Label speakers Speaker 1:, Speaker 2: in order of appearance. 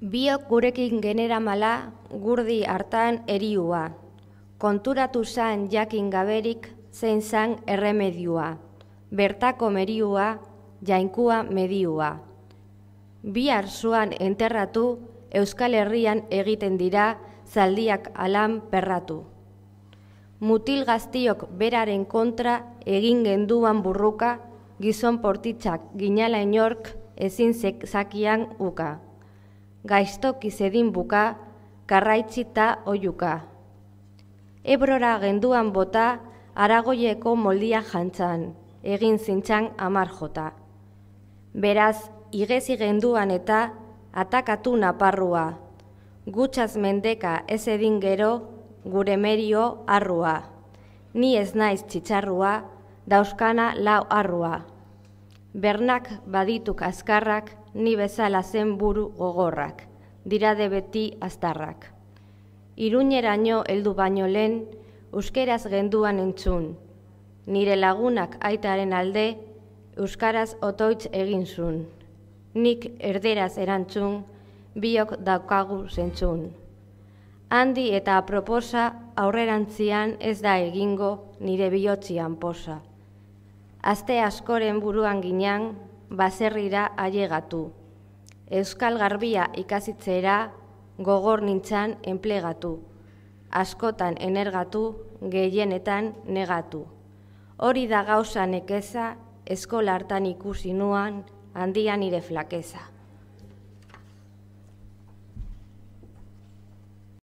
Speaker 1: Biok gurekin genera mala gurdi hartan eriua. Konturatu zan jakin gaberik zein zan erremediua. Bertako meriua, jainkua mediua. Bi arzuan enterratu, Euskal Herrian egiten dira, zaldiak alam perratu. Mutil gaztiok beraren kontra egin genduan burruka, gizon portitzak ginala inork ezin zakian uka gaiztoki zedin buka, karraitzita oiuka. Ebrora genduan bota, aragoieko moldia jantzan, egin zintzan amar jota. Beraz, igezi genduan eta atakatu naparrua, gutxaz mendeka ez edin gero, gure merio arrua. Ni ez naiz txitsarrua, dauzkana lau arrua. Bernak badituk azkarrak, ni bezala zenburu gogorrak, dira de beti aztarrak. nio heldu baino lehen, euskeraz genduan entzun. Nire lagunak aitaren alde, euskaraz otoitz egin zun. Nik erderaz erantzun, biok daukagu zentzun. Handi eta aproposa aurrerantzian ez da egingo nire bihotzian posa. Azte askoren buruan ginean, baserrira haiegatu, Euskal garbia ikasitzera, gogor nintzan enplegatu. Askotan energatu, gehienetan negatu. Hori da gauza nekeza, eskola hartan ikusi nuan, handian nire flakeza.